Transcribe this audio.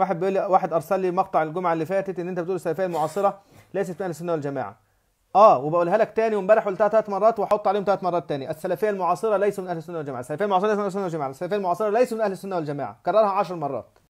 واحد بيقول لي واحد ارسل لي مقطع الجمعه اللي فاتت ان انت بتقول السلفيه المعاصره ليست من اهل السنه والجماعه اه وبقولها لك تاني وامبارح قلتها ثلاث مرات وهحط عليهم ثلاث مرات تاني السلفيه المعاصره ليسوا من اهل السنه والجماعه السلفيه المعاصره ليسوا من اهل السنه والجماعه السلفيه المعاصره ليسوا من اهل السنه والجماعه كررها 10 مرات